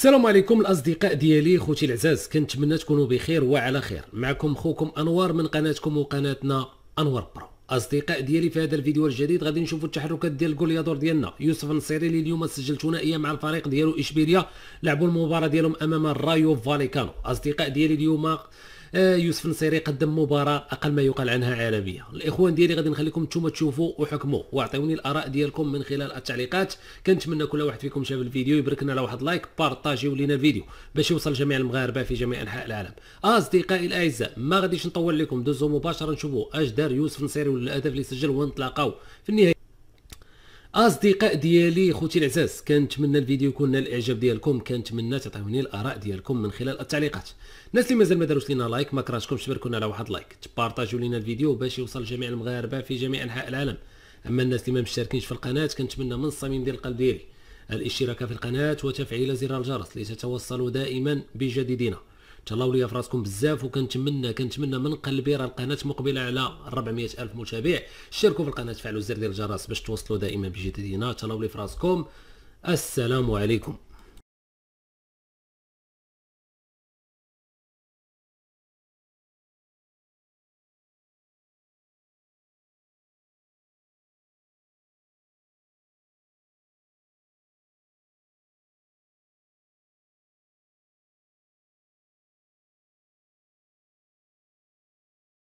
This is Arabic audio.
السلام عليكم الاصدقاء ديالي خوتي العزاز كنتمنى تكونوا بخير وعلى خير معكم خوكم انوار من قناتكم وقناتنا انوار برو اصدقاء ديالي في هذا الفيديو الجديد غادي نشوفوا التحركات ديال يدور ديالنا يوسف النصيري اللي اليوم سجل ثنائيه مع الفريق ديالو اشبيليا لعبوا المباراه ديالهم امام الرايو فاليكانو اصدقاء ديالي اليوم آه، يوسف النصيري قدم مباراه اقل ما يقال عنها عالميه الاخوان ديالي غادي نخليكم نتوما تشوفوا وحكموا واعطوني الاراء ديالكم من خلال التعليقات كنتمنى كل واحد فيكم شاف الفيديو يبركنا لنا على واحد لايك بارطاجيو لينا الفيديو باش يوصل جميع المغاربه في جميع انحاء العالم اصدقائي الاعزاء ما غاديش نطول لكم دوزو مباشره نشوفوا اش دار يوسف النصيري والهدف اللي سجل ونتلاقاو في النهايه اصدقاء ديالي خوتي العزاز كنتمنى الفيديو يكون نال الاعجاب ديالكم كنتمنى تعطيوني الاراء ديالكم من خلال التعليقات الناس اللي مازال ما داروش لينا لايك ما كرهتكمش تباركونا على واحد لايك تبارطاجيو لينا الفيديو باش يوصل جميع المغاربه في جميع انحاء العالم اما الناس اللي ما مشتركينش في القناه كنتمنى من صميم ديال القلب ديالي الاشتراك في القناه وتفعيل زر الجرس لتتوصلوا دائما بجديدنا تهلاو ليا في راسكم بزاف وكنتمنى كنتمنى من قلبي راه القناه مقبله على 400 الف متابع شاركوا في القناه فعلوا زر ديال الجرس باش توصلوا دائما بجديدنا تهلاو لي في راسكم السلام عليكم